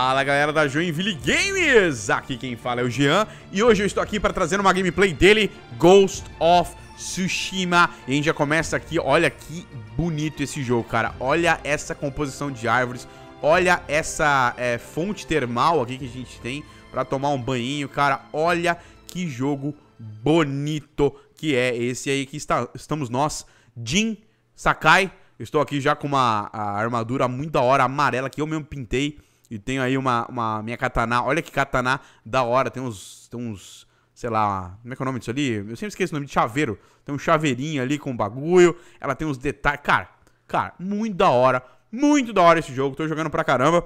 Fala galera da Joinville Games, aqui quem fala é o Jean e hoje eu estou aqui para trazer uma gameplay dele, Ghost of Tsushima E a gente já começa aqui, olha que bonito esse jogo, cara Olha essa composição de árvores, olha essa é, fonte termal aqui que a gente tem para tomar um banhinho, cara Olha que jogo bonito que é esse aí que está, estamos nós, Jin Sakai Estou aqui já com uma armadura muito da hora, amarela, que eu mesmo pintei e tenho aí uma, uma minha katana. Olha que katana da hora. Tem uns, tem uns, sei lá, como é que é o nome disso ali? Eu sempre esqueço o nome de chaveiro. Tem um chaveirinho ali com bagulho. Ela tem uns detalhes. Cara, cara, muito da hora. Muito da hora esse jogo. Tô jogando pra caramba.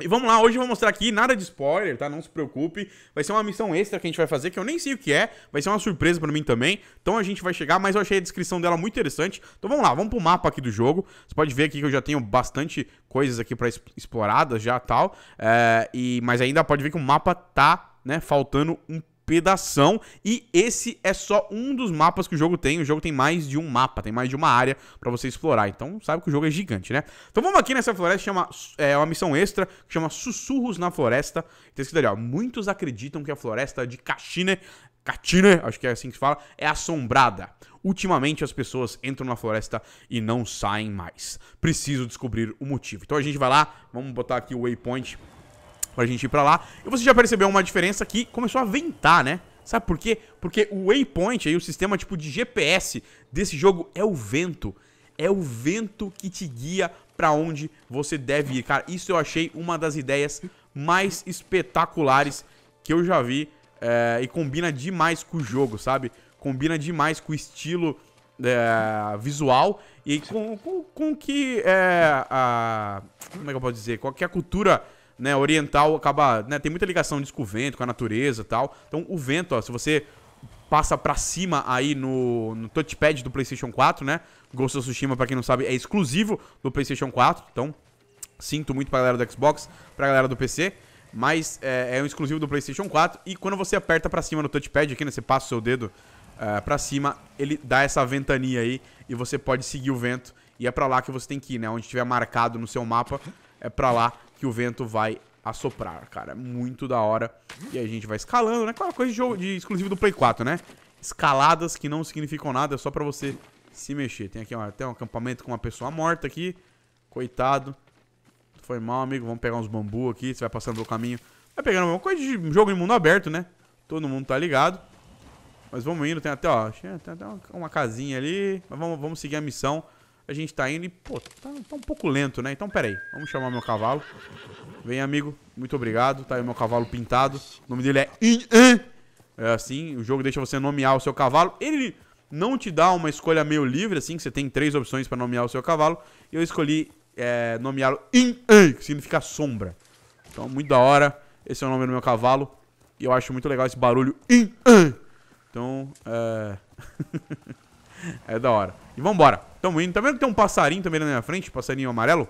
E vamos lá, hoje eu vou mostrar aqui, nada de spoiler, tá? Não se preocupe. Vai ser uma missão extra que a gente vai fazer, que eu nem sei o que é. Vai ser uma surpresa pra mim também. Então a gente vai chegar, mas eu achei a descrição dela muito interessante. Então vamos lá, vamos pro mapa aqui do jogo. Você pode ver aqui que eu já tenho bastante coisas aqui pra exploradas já tal. É, e Mas ainda pode ver que o mapa tá né, faltando um pedação. E esse é só um dos mapas que o jogo tem. O jogo tem mais de um mapa, tem mais de uma área para você explorar. Então sabe que o jogo é gigante, né? Então vamos aqui nessa floresta, chama, é, é uma missão extra, que chama Sussurros na Floresta. Tem tá escrito ali, ó. Muitos acreditam que a floresta de Kachine... Katine, acho que é assim que se fala, é assombrada. Ultimamente as pessoas entram na floresta e não saem mais. Preciso descobrir o motivo. Então a gente vai lá, vamos botar aqui o waypoint pra gente ir pra lá. E você já percebeu uma diferença que começou a ventar, né? Sabe por quê? Porque o waypoint, aí, o sistema tipo de GPS desse jogo é o vento. É o vento que te guia para onde você deve ir. Cara, isso eu achei uma das ideias mais espetaculares que eu já vi. É, e combina demais com o jogo, sabe? Combina demais com o estilo é, visual e com, com, com que. É, a, como é que eu posso dizer? Qual que é a cultura né, oriental acaba, né, tem muita ligação disso com o vento, com a natureza e tal. Então o vento, ó, se você passa para cima aí no, no, touchpad do PlayStation 4, né? Ghost of Tsushima, para quem não sabe, é exclusivo do PlayStation 4, então sinto muito pra galera do Xbox, pra galera do PC, mas é, é um exclusivo do PlayStation 4 e quando você aperta para cima no touchpad aqui, né, você passa o seu dedo uh, é, para cima, ele dá essa ventania aí e você pode seguir o vento e é para lá que você tem que ir, né? Onde tiver marcado no seu mapa, é para lá que o vento vai assoprar, cara. Muito da hora. E a gente vai escalando, né? Claro, coisa de, jogo, de exclusivo do Play 4, né? Escaladas que não significam nada, é só pra você se mexer. Tem aqui ó, até um acampamento com uma pessoa morta aqui. Coitado. Foi mal, amigo. Vamos pegar uns bambu aqui. Você vai passando pelo caminho. Vai pegando uma coisa de jogo em mundo aberto, né? Todo mundo tá ligado. Mas vamos indo. Tem até, ó. Tem até uma casinha ali. Mas vamos, vamos seguir a missão. A gente tá indo e, pô, tá, tá um pouco lento, né? Então, pera aí. Vamos chamar meu cavalo. Vem, amigo. Muito obrigado. Tá aí o meu cavalo pintado. O nome dele é... É assim, o jogo deixa você nomear o seu cavalo. Ele não te dá uma escolha meio livre, assim, que você tem três opções para nomear o seu cavalo. Eu escolhi é, nomeá-lo In-An, que significa sombra. Então, muito da hora. Esse é o nome do meu cavalo. E eu acho muito legal esse barulho in Então, é... é da hora. E vambora. Tamo indo. Tá vendo que tem um passarinho também na minha frente? Passarinho amarelo?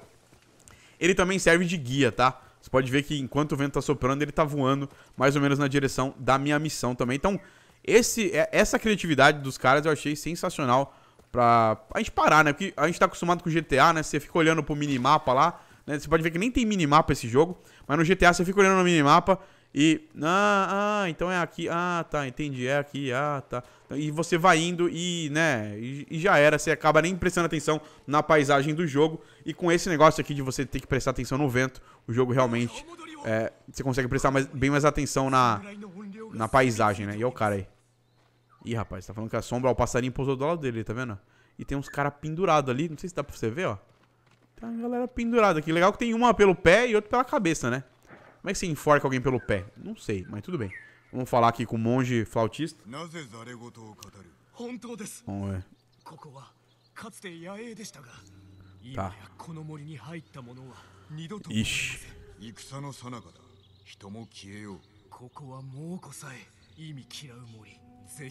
Ele também serve de guia, tá? Você pode ver que enquanto o vento tá soprando, ele tá voando mais ou menos na direção da minha missão também. Então, esse, é, essa criatividade dos caras eu achei sensacional pra a gente parar, né? Porque a gente tá acostumado com GTA, né? Você fica olhando pro minimapa lá, né? Você pode ver que nem tem minimapa esse jogo, mas no GTA você fica olhando no minimapa e. Ah, ah, então é aqui. Ah, tá, entendi. É aqui. Ah, tá. E você vai indo e, né? E, e, já era. Você acaba nem prestando atenção na paisagem do jogo. E com esse negócio aqui de você ter que prestar atenção no vento, o jogo realmente. É, você consegue prestar mais, bem mais atenção na, na paisagem, né? E olha o cara aí. Ih, rapaz, tá falando que a sombra, ó, o passarinho pousou do lado dele, tá vendo? E tem uns caras pendurados ali. Não sei se dá pra você ver, ó. Tem uma galera pendurada aqui. Legal que tem uma pelo pé e outra pela cabeça, né? Como é que você enforca alguém pelo pé? Não sei, mas tudo bem. Vamos falar aqui com o monge flautista. Vamos ver. Tá. Ixi.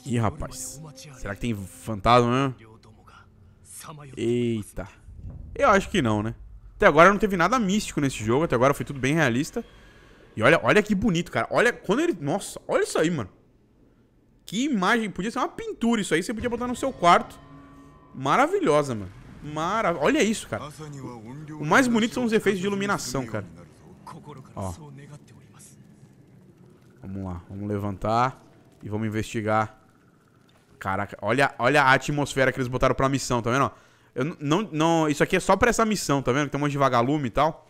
Ih, rapaz. Será que tem fantasma mesmo? Eita. Eu acho que não, né? Até agora não teve nada místico nesse jogo. Até agora foi tudo bem realista. E olha, olha que bonito, cara. Olha quando ele... Nossa, olha isso aí, mano. Que imagem. Podia ser uma pintura isso aí. Você podia botar no seu quarto. Maravilhosa, mano. Mara... Olha isso, cara. O mais bonito são os efeitos de iluminação, cara. Ó. Vamos lá. Vamos levantar. E vamos investigar. Caraca, olha, olha a atmosfera que eles botaram pra missão, tá vendo? Eu não, não, isso aqui é só pra essa missão, tá vendo? Tem um monte de vagalume e tal.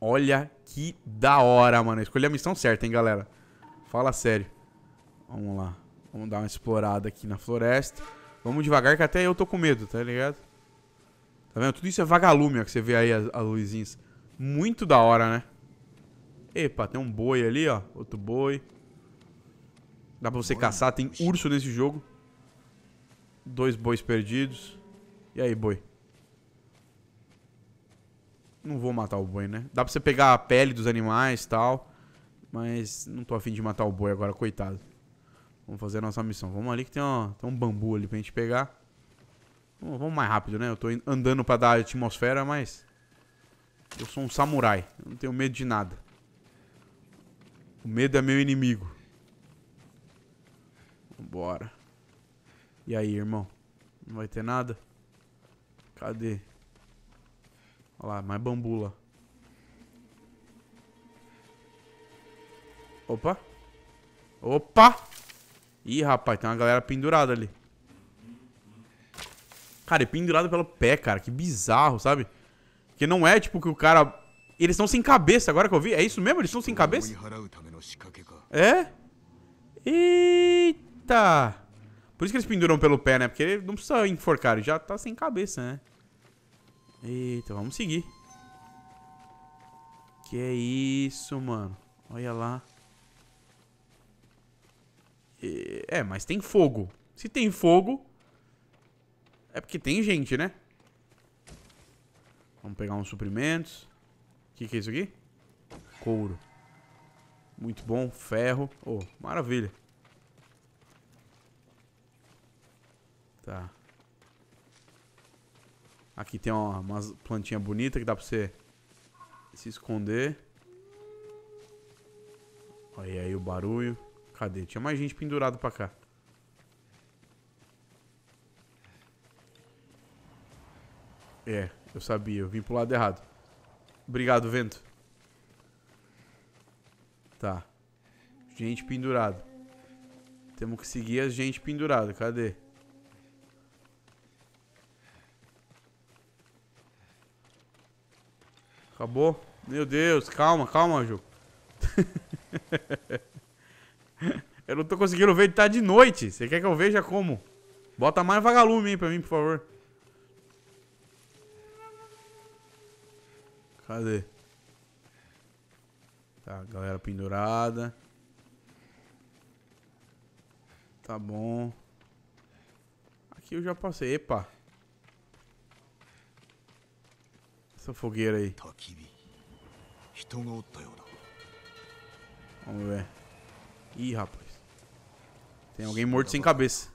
Olha que da hora, mano. Escolhi a missão certa, hein, galera. Fala sério. Vamos lá. Vamos dar uma explorada aqui na floresta. Vamos devagar que até eu tô com medo, tá ligado? Tá vendo? Tudo isso é vagalume, ó, que você vê aí as, as luzinhas. Muito da hora, né? Epa, tem um boi ali, ó. Outro boi. Dá pra você boi. caçar. Tem urso nesse jogo. Dois bois perdidos. E aí, boi? Não vou matar o boi, né? Dá pra você pegar a pele dos animais e tal. Mas não tô afim de matar o boi agora, coitado. Vamos fazer a nossa missão. Vamos ali que tem, ó, tem um bambu ali pra gente pegar. Vamos, vamos mais rápido, né? Eu tô andando pra dar atmosfera, mas... Eu sou um samurai. Eu não tenho medo de nada. O medo é meu inimigo. Vambora. E aí, irmão? Não vai ter nada? Cadê? Olha lá, mais bambula. Opa. Opa. Ih, rapaz, tem uma galera pendurada ali. Cara, é pendurado pelo pé, cara. Que bizarro, sabe? Que não é tipo que o cara... Eles estão sem cabeça, agora que eu vi. É isso mesmo? Eles estão sem cabeça? É? Eita! Por isso que eles penduram pelo pé, né? Porque não precisa enforcar, ele já tá sem cabeça, né? Eita, vamos seguir. Que é isso, mano. Olha lá. É, mas tem fogo. Se tem fogo... É porque tem gente, né? Vamos pegar uns suprimentos. O que, que é isso aqui? Couro. Muito bom. Ferro. Oh, maravilha. Tá. Aqui tem uma, umas plantinhas bonitas que dá pra você se esconder. Olha aí o barulho. Cadê? Tinha mais gente pendurada pra cá. É, eu sabia. Eu vim pro lado errado. Obrigado, vento. Tá. Gente pendurada. Temos que seguir a gente pendurada. Cadê? Acabou? Meu Deus, calma, calma, ju. eu não tô conseguindo ver, tá de noite. Você quer que eu veja como? Bota mais vagalume aí pra mim, por favor. Cadê? Tá, galera pendurada. Tá bom. Aqui eu já passei. Epa. Essa fogueira aí. Vamos ver. Ih, rapaz. Tem alguém morto sem cabeça.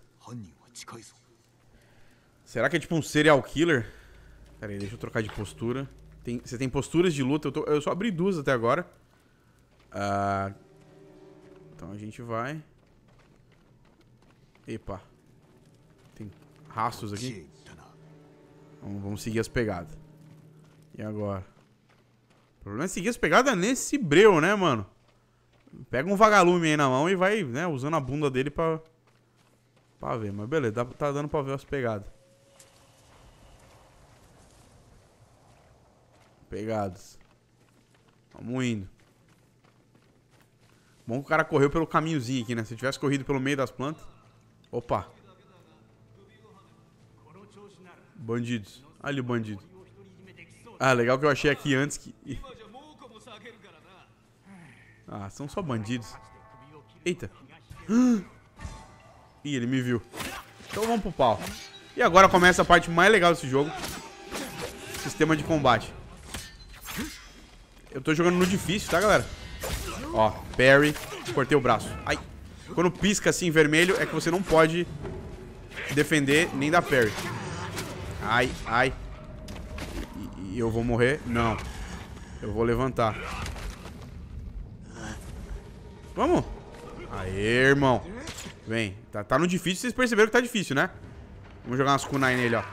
Será que é tipo um serial killer? Pera aí, deixa eu trocar de postura. Tem, você tem posturas de luta. Eu, tô, eu só abri duas até agora. Ah, então a gente vai... Epa. Tem rastros aqui. Vamos, vamos seguir as pegadas. E agora? O problema é seguir as pegadas nesse breu, né, mano? Pega um vagalume aí na mão e vai, né, usando a bunda dele pra... Pra ver, mas beleza, tá dando pra ver as pegadas. Pegadas. Vamos indo. Bom que o cara correu pelo caminhozinho aqui, né? Se tivesse corrido pelo meio das plantas... Opa! Bandidos. Ali o bandido. Ah, legal que eu achei aqui antes que... Ah, são só bandidos. Eita. Ih, ele me viu. Então vamos pro pau. E agora começa a parte mais legal desse jogo. Sistema de combate. Eu tô jogando no difícil, tá, galera? Ó, parry. Cortei o braço. Ai. Quando pisca assim, vermelho, é que você não pode defender nem dar parry. Ai, ai e, e eu vou morrer? Não. Eu vou levantar. Vamos. Aê, irmão. Vem. Tá, tá no difícil. Vocês perceberam que tá difícil, né? Vamos jogar umas kunai nele, ó.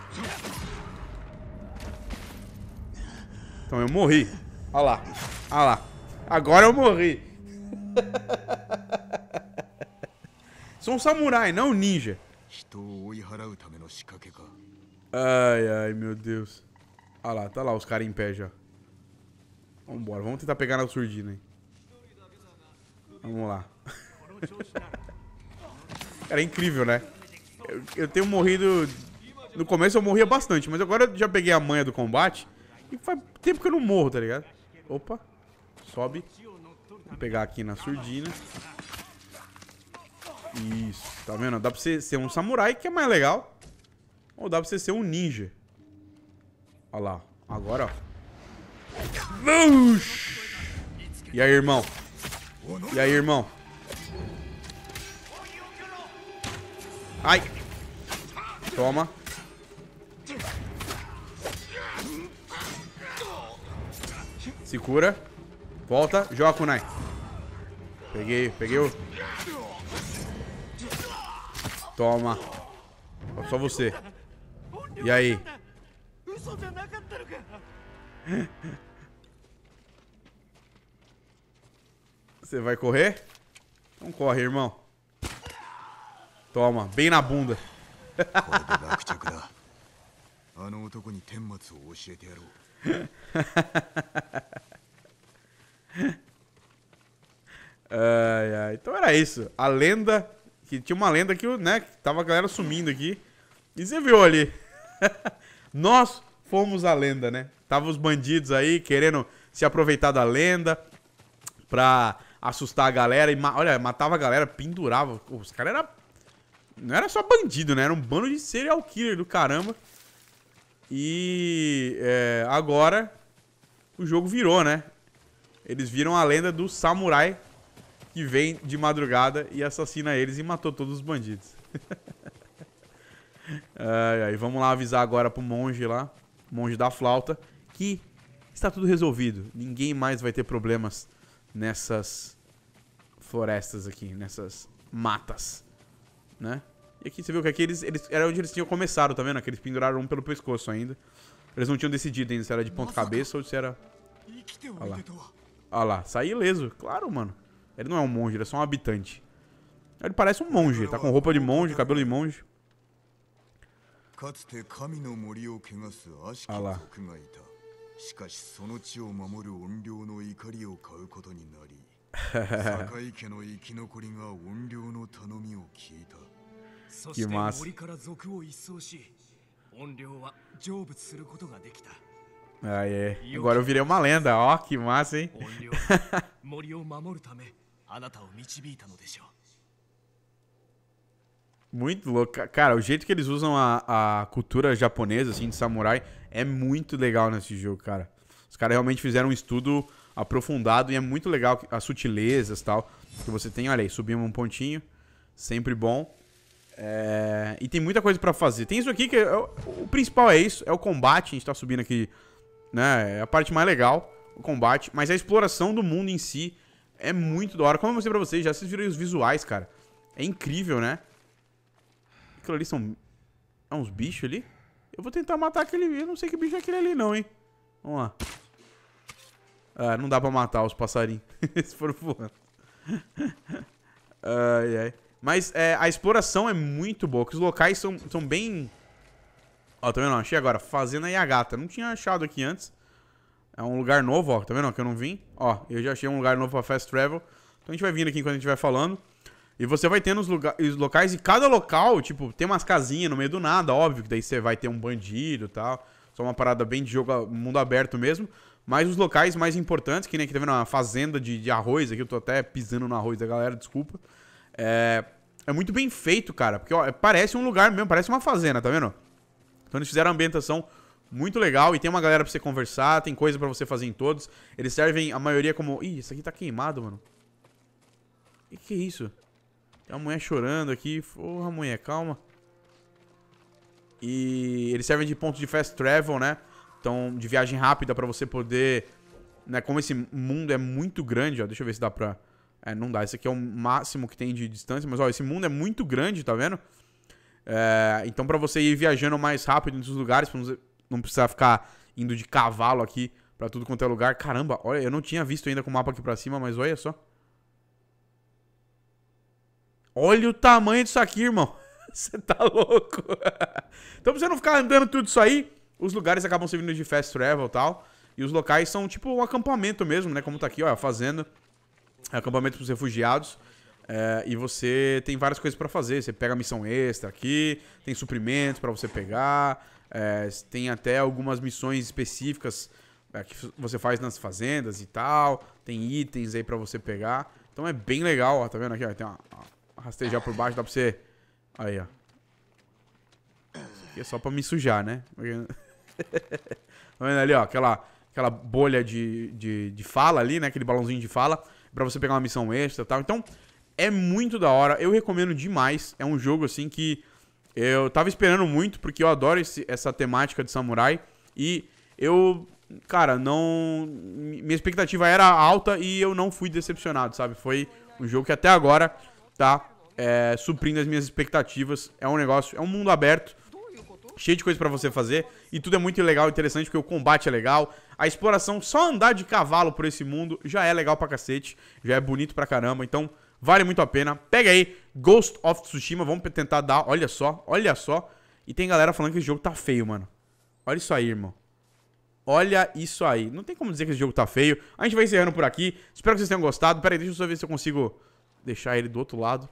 Então eu morri. Olha lá. Olha lá. Agora eu morri. Sou um samurai, não um ninja. Ai, ai, meu Deus. Ah lá, tá lá os caras em pé já. Vambora, vamos tentar pegar na surdina aí. Vamos lá. Era incrível, né? Eu, eu, tenho morrido... No começo eu morria bastante, mas agora eu já peguei a manha do combate. E faz tempo que eu não morro, tá ligado? Opa. Sobe. Vou pegar aqui na surdina. Isso. Tá vendo? Dá pra você ser um samurai, que é mais legal. Ou dá pra você ser um ninja. Olha lá. Agora, ó. E aí, irmão? E aí, irmão? Ai! Toma. Se cura. Volta. Joga Kunai. Peguei, peguei o... Toma. Só você. E aí? Você vai correr? Não corre, irmão. Toma, bem na bunda. ai, ai. Então era isso. A lenda. Que tinha uma lenda que, né, que tava a galera sumindo aqui. E você viu ali. Nossa, fomos a lenda, né? Tava os bandidos aí querendo se aproveitar da lenda pra assustar a galera. E ma olha, matava a galera, pendurava. Os caras era... não era só bandido, né? Era um bando de serial killer do caramba. E é, agora o jogo virou, né? Eles viram a lenda do samurai que vem de madrugada e assassina eles e matou todos os bandidos. ai, ai, vamos lá avisar agora pro monge lá monge da flauta, que está tudo resolvido. Ninguém mais vai ter problemas nessas florestas aqui, nessas matas, né? E aqui você viu que aqui eles, eles era onde eles tinham começado, tá vendo? aqueles eles penduraram um pelo pescoço ainda. Eles não tinham decidido ainda se era de ponta cabeça ou se era... Olha lá. Olha lá, saí ileso. Claro, mano. Ele não é um monge, ele é só um habitante. Ele parece um monge, tá com roupa de monge, cabelo de monge. かつて神の森を汚す悪しき族がいたしかしその地を守る怨霊の怒りを買うことになり堺家の生き残りが怨霊の頼みを聞いたそして森から族を一掃し怨霊は成仏することができた Aê, agora eu virei uma lenda, ó, que massa, hein? Muito louco. Cara, o jeito que eles usam a, a cultura japonesa, assim, de samurai, é muito legal nesse jogo, cara. Os caras realmente fizeram um estudo aprofundado e é muito legal as sutilezas e tal. Que você tem, olha aí, subimos um pontinho, sempre bom. É... E tem muita coisa para fazer. Tem isso aqui que é... o principal é isso, é o combate. A gente tá subindo aqui, né? É a parte mais legal, o combate. Mas a exploração do mundo em si é muito da hora. Como eu mostrei pra vocês, já vocês viram os visuais, cara. É incrível, né? Aquilo ali são. É uns bichos ali? Eu vou tentar matar aquele. Eu não sei que bicho é aquele ali, não, hein? Vamos lá. Ah, não dá pra matar os passarinhos. Eles foram voando. ai, ai. Mas é, a exploração é muito boa, os locais são, são bem... Ó, tá vendo? Achei agora. Fazenda Yagata. Não tinha achado aqui antes. É um lugar novo, ó. Tá vendo? Que eu não vim. Ó, eu já achei um lugar novo pra Fast Travel. Então a gente vai vindo aqui enquanto a gente vai falando. E você vai tendo os, lugar, os locais, e cada local, tipo, tem umas casinhas no meio do nada, óbvio, que daí você vai ter um bandido e tal. Só uma parada bem de jogo, mundo aberto mesmo. Mas os locais mais importantes, que nem aqui tá vendo uma fazenda de, de, arroz, aqui eu tô até pisando no arroz da galera, desculpa. É, é muito bem feito, cara, porque ó, parece um lugar mesmo, parece uma fazenda, tá vendo? Então eles fizeram a ambientação muito legal e tem uma galera pra você conversar, tem coisa para você fazer em todos. Eles servem a maioria como... Ih, isso aqui tá queimado, mano. E que é isso? Tem uma mulher chorando aqui. Porra, mulher, calma. E eles servem de ponto de fast travel, né? Então, de viagem rápida pra você poder... Né, como esse mundo é muito grande, ó. Deixa eu ver se dá pra... É, não dá. Esse aqui é o máximo que tem de distância. Mas, ó, esse mundo é muito grande, tá vendo? É, então, pra você ir viajando mais rápido nos lugares, pra não precisar ficar indo de cavalo aqui pra tudo quanto é lugar. Caramba, olha, eu não tinha visto ainda com o mapa aqui pra cima, mas olha só. Olha o tamanho disso aqui, irmão. Você tá louco. então, pra você não ficar andando tudo isso aí, os lugares acabam servindo de fast travel e tal. E os locais são tipo um acampamento mesmo, né? Como tá aqui, ó, a fazenda. É um acampamento pros refugiados. É, e você tem várias coisas para fazer. Você pega missão extra aqui, tem suprimentos para você pegar. É, tem até algumas missões específicas é, que você faz nas fazendas e tal. Tem itens aí para você pegar. Então é bem legal, ó. Tá vendo aqui, ó? Tem uma, rastejar por baixo, dá pra você... Aí, ó. Isso aqui é só pra me sujar, né? tá vendo ali, ó? Aquela, aquela bolha de, de, de fala ali, né? Aquele balãozinho de fala. Pra você pegar uma missão extra e tal. Então, é muito da hora. Eu recomendo demais. É um jogo, assim, que... Eu tava esperando muito, porque eu adoro esse, essa temática de samurai. E eu, cara, não. Minha expectativa era alta e eu não fui decepcionado, sabe? Foi um jogo que até agora tá é, suprindo as minhas expectativas. É um negócio, é um mundo aberto, cheio de coisa pra você fazer. E tudo é muito legal, interessante, porque o combate é legal. A exploração, só andar de cavalo por esse mundo já é legal pra cacete, já é bonito pra caramba. Então, vale muito a pena. Pega aí Ghost of Tsushima, vamos tentar dar, olha só, olha só. E tem galera falando que esse jogo tá feio, mano. Olha isso aí, irmão. Olha isso aí. Não tem como dizer que esse jogo tá feio. A gente vai encerrando por aqui. Espero que vocês tenham gostado. Pera aí, deixa eu só ver se eu consigo deixar ele do outro lado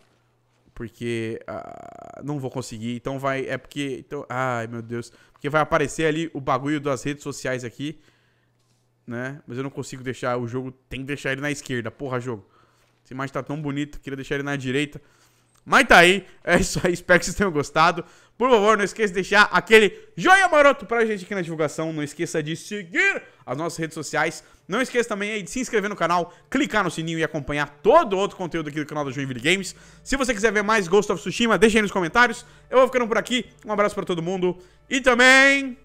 porque ah, não vou conseguir. Então vai, é porque, então, ai meu Deus, porque vai aparecer ali o bagulho das redes sociais aqui, né? Mas eu não consigo deixar o jogo, tem que deixar ele na esquerda, porra jogo. Essa imagem tá tão bonita, queria deixar ele na direita. Mas tá aí, é isso aí, espero que vocês tenham gostado. Por favor, não esqueça de deixar aquele joinha maroto pra gente aqui na divulgação. Não esqueça de seguir as nossas redes sociais. Não esqueça também aí de se inscrever no canal, clicar no sininho e acompanhar todo o outro conteúdo aqui do canal do Joinville Games. Se você quiser ver mais Ghost of Tsushima, deixa aí nos comentários. Eu vou ficando por aqui. Um abraço pra todo mundo e também...